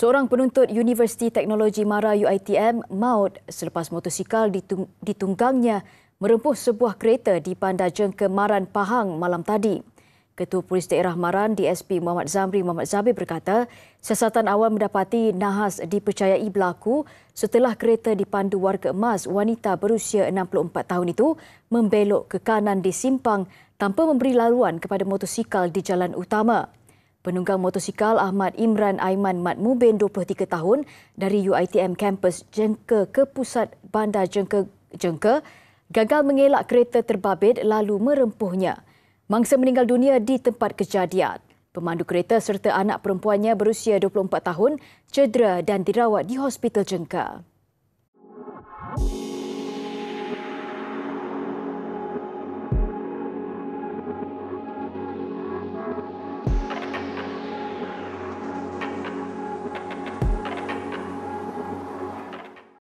Seorang penuntut Universiti Teknologi Mara UiTM maut selepas motosikal ditunggangnya merempuh sebuah kereta di Bandar Jengke Maran Pahang malam tadi. Ketua Polis Daerah Maran DSP Muhammad Zamri Muhammad Zabir berkata, siasatan awal mendapati nahas dipercayai berlaku setelah kereta dipandu warga emas wanita berusia 64 tahun itu membelok ke kanan di simpang tanpa memberi laluan kepada motosikal di jalan utama. Penunggang motosikal Ahmad Imran Aiman Mat Mubin, 23 tahun, dari UITM Campus Jengke ke pusat bandar Jengke, Jengke gagal mengelak kereta terbabit lalu merempuhnya. Mangsa meninggal dunia di tempat kejadian. Pemandu kereta serta anak perempuannya berusia 24 tahun cedera dan dirawat di hospital Jengke.